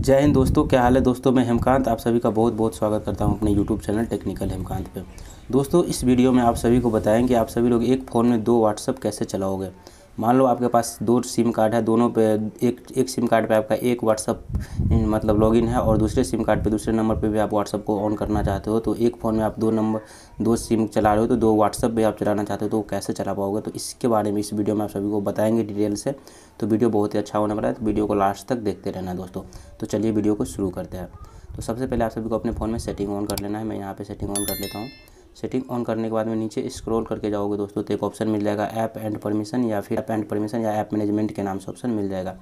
जय हिंद दोस्तों क्या हाल है दोस्तों मैं हेमकांत आप सभी का बहुत बहुत स्वागत करता हूं अपने यूट्यूब चैनल टेक्निकल हेमकांत पे दोस्तों इस वीडियो में आप सभी को बताएं कि आप सभी लोग एक फ़ोन में दो व्हाट्सअप कैसे चलाओगे मान लो आपके पास दो सिम कार्ड है दोनों पे एक एक सिम कार्ड पे आपका एक व्हाट्सअप मतलब लॉगिन है और दूसरे सिम कार्ड पे दूसरे नंबर पे भी आप व्हाट्सअप को ऑन करना चाहते हो तो एक फ़ोन में आप दो नंबर दो सिम चला रहे हो तो दो व्हाट्सअप भी आप चलाना चाहते हो तो कैसे चला पाओगे तो इसके बारे में इस वीडियो में आप सभी को बताएंगे डिटेल से तो वीडियो बहुत ही अच्छा होने वाला है तो वीडियो को लास्ट तक देखते रहना दोस्तों तो चलिए वीडियो को शुरू करते हैं तो सबसे पहले आप सभी को अपने फ़ोन में सेटिंग ऑन कर लेना है मैं यहाँ पर सेटिंग ऑन कर लेता हूँ सेटिंग ऑन करने के बाद में नीचे स्क्रॉल करके जाओगे दोस्तों तो एक ऑप्शन मिल जाएगा ऐप एंड परमिशन या फिर ऐप एंड परमिशन या ऐप मैनेजमेंट के नाम से ऑप्शन मिल जाएगा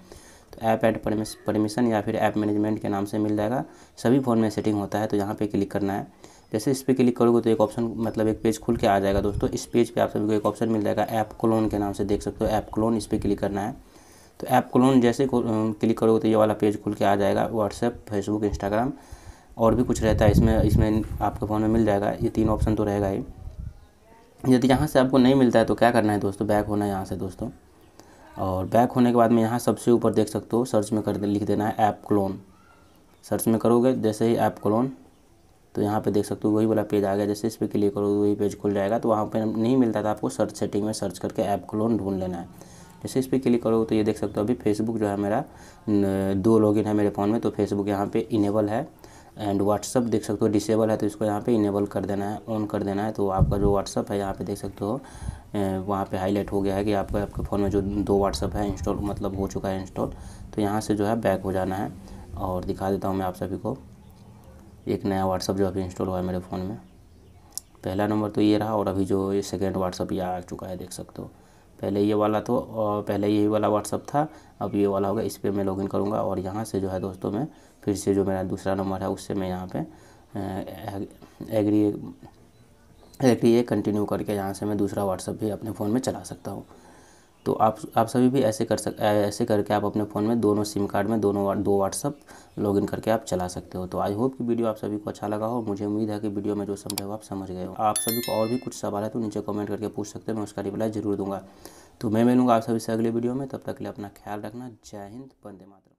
तो ऐप एंड परमिशन या फिर ऐप मैनेजमेंट के नाम से मिल जाएगा सभी फ़ोन में सेटिंग होता है तो यहाँ पर क्लिक करना है जैसे इस पर क्लिक करोगे तो एक ऑप्शन मतलब एक पेज खुल के आ जाएगा दोस्तों इस पेज पर आप सभी को एक ऑप्शन मिल जाएगा ऐप क्लोन के नाम से देख सकते हो ऐप क्लोन इस पर क्लिक करना है तो ऐप क्लोन जैसे क्लिक करोगे तो ये वाला पेज खुल के आ जाएगा व्हाट्सएप फेसबुक इंस्टाग्राम और भी कुछ रहता है इसमें इसमें आपके फ़ोन में मिल जाएगा ये तीन ऑप्शन तो रहेगा ही यदि यहाँ से आपको नहीं मिलता है तो क्या करना है दोस्तों बैक होना है यहाँ से दोस्तों और बैक होने के बाद में यहाँ सबसे ऊपर देख सकते हो सर्च में कर दे, लिख देना है ऐप क्लोन सर्च में करोगे जैसे ही ऐप क्लोन तो यहाँ पे देख सकते हो वही वाला पेज आ गया जैसे इस पर क्लिक करोगे वही पेज खुल जाएगा तो वहाँ पे नहीं मिलता था आपको सर्च सेटिंग में सर्च करके ऐप क्लोन ढूंढ लेना है जैसे इस पर क्लिक करोगे तो ये देख सकते हो अभी फेसबुक जो है मेरा दो लॉगिन है मेरे फ़ोन में तो फेसबुक यहाँ पे इनेबल है एंड व्हाट्सअप देख सकते हो डिसेबल है तो इसको यहाँ पे इनेबल कर देना है ऑन कर देना है तो आपका जो व्हाट्सअप है यहाँ पे देख सकते हो वहाँ पे हाईलाइट हो गया है कि आपका आपके फ़ोन में जो दो व्हाट्सअप है इंस्टॉल मतलब हो चुका है इंस्टॉल तो यहाँ से जो है बैक हो जाना है और दिखा देता हूँ मैं आप सभी को एक नया व्हाट्सअप जो अभी इंस्टॉल हुआ है मेरे फ़ोन में पहला नंबर तो ये रहा और अभी जो ये सेकेंड व्हाट्सअप ये आ चुका है देख सकते हो पहले ये वाला तो पहले यही वाला व्हाट्सअप था अब ये वाला होगा इस पर मैं लॉगिन करूँगा और यहाँ से जो है दोस्तों मैं फिर से जो मेरा दूसरा नंबर है उससे मैं यहाँ पर एग्री एग्री कंटिन्यू करके यहाँ से मैं दूसरा व्हाट्सअप भी अपने फ़ोन में चला सकता हूँ तो आप आप सभी भी ऐसे कर सक ऐसे करके आप अपने फ़ोन में दोनों सिम कार्ड में दोनों दो व्हाट्सअप लॉगिन करके आप चला सकते हो तो आई होप कि वीडियो आप सभी को अच्छा लगा हो मुझे उम्मीद है कि वीडियो में जो समझे हो आप समझ गए हो आप सभी को और भी कुछ सवाल है तो नीचे कमेंट करके पूछ सकते हो मैं उसका रिप्लाई जरूर दूंगा तो मैं मिलूँगा आप सभी से अगले वीडियो में तब तक के लिए अपना ख्याल रखना जय हिंद बंदे मातरम